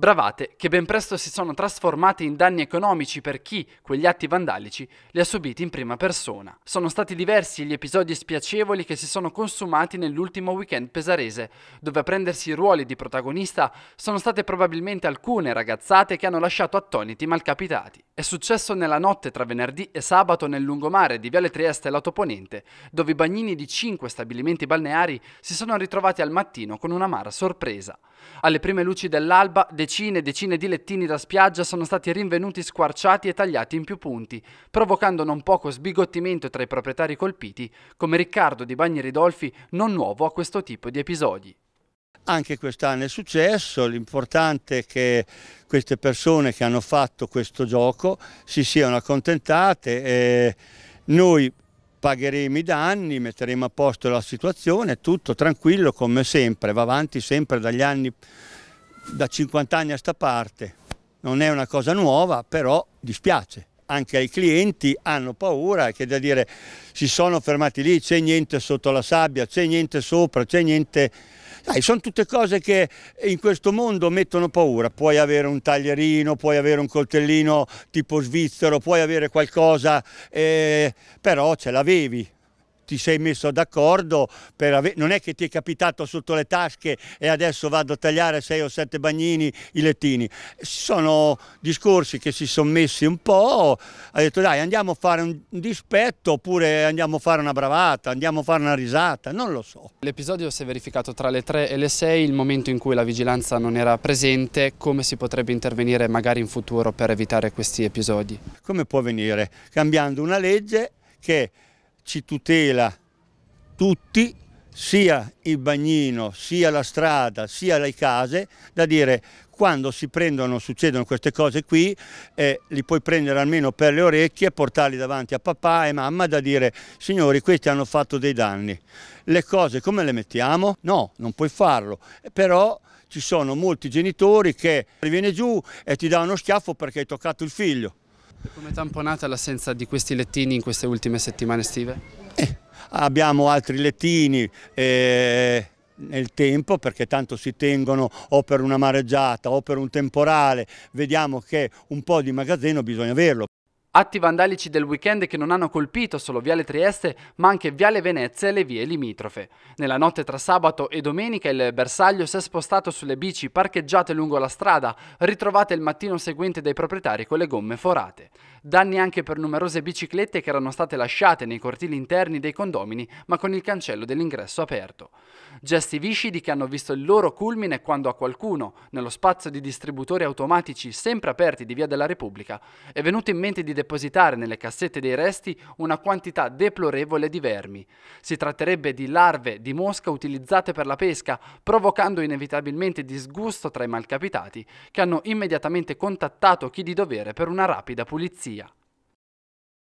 Bravate che ben presto si sono trasformate in danni economici per chi quegli atti vandalici li ha subiti in prima persona. Sono stati diversi gli episodi spiacevoli che si sono consumati nell'ultimo weekend pesarese, dove a prendersi i ruoli di protagonista sono state probabilmente alcune ragazzate che hanno lasciato attoniti i malcapitati. È successo nella notte tra venerdì e sabato nel lungomare di Viale Trieste e lato ponente, dove i bagnini di cinque stabilimenti balneari si sono ritrovati al mattino con una un'amara sorpresa. Alle prime luci dell'alba, decine e decine di lettini da spiaggia sono stati rinvenuti squarciati e tagliati in più punti, provocando non poco sbigottimento tra i proprietari colpiti, come Riccardo di Bagni Ridolfi, non nuovo a questo tipo di episodi. Anche quest'anno è successo, l'importante è che queste persone che hanno fatto questo gioco si siano accontentate e noi pagheremo i danni, metteremo a posto la situazione, tutto tranquillo come sempre, va avanti sempre dagli anni, da 50 anni a sta parte. Non è una cosa nuova, però dispiace anche ai clienti hanno paura che da dire si sono fermati lì, c'è niente sotto la sabbia, c'è niente sopra, c'è niente dai, sono tutte cose che in questo mondo mettono paura. Puoi avere un taglierino, puoi avere un coltellino tipo svizzero, puoi avere qualcosa, eh, però ce l'avevi ti sei messo d'accordo, ave... non è che ti è capitato sotto le tasche e adesso vado a tagliare sei o sette bagnini i lettini. Sono discorsi che si sono messi un po', ha detto dai andiamo a fare un dispetto oppure andiamo a fare una bravata, andiamo a fare una risata, non lo so. L'episodio si è verificato tra le 3 e le 6, il momento in cui la vigilanza non era presente, come si potrebbe intervenire magari in futuro per evitare questi episodi? Come può venire? Cambiando una legge che ci tutela tutti, sia il bagnino, sia la strada, sia le case, da dire quando si prendono, succedono queste cose qui, eh, li puoi prendere almeno per le orecchie, portarli davanti a papà e mamma da dire signori questi hanno fatto dei danni. Le cose come le mettiamo? No, non puoi farlo, però ci sono molti genitori che viene giù e ti dà uno schiaffo perché hai toccato il figlio. Come tamponata l'assenza di questi lettini in queste ultime settimane estive? Eh, abbiamo altri lettini eh, nel tempo perché tanto si tengono o per una mareggiata o per un temporale, vediamo che un po' di magazzino bisogna averlo. Atti vandalici del weekend che non hanno colpito solo Viale Trieste, ma anche Viale Venezia e le vie limitrofe. Nella notte tra sabato e domenica il bersaglio si è spostato sulle bici parcheggiate lungo la strada, ritrovate il mattino seguente dai proprietari con le gomme forate danni anche per numerose biciclette che erano state lasciate nei cortili interni dei condomini ma con il cancello dell'ingresso aperto. Gesti viscidi che hanno visto il loro culmine quando a qualcuno, nello spazio di distributori automatici sempre aperti di Via della Repubblica, è venuto in mente di depositare nelle cassette dei resti una quantità deplorevole di vermi. Si tratterebbe di larve di mosca utilizzate per la pesca, provocando inevitabilmente disgusto tra i malcapitati che hanno immediatamente contattato chi di dovere per una rapida pulizia. 西亚。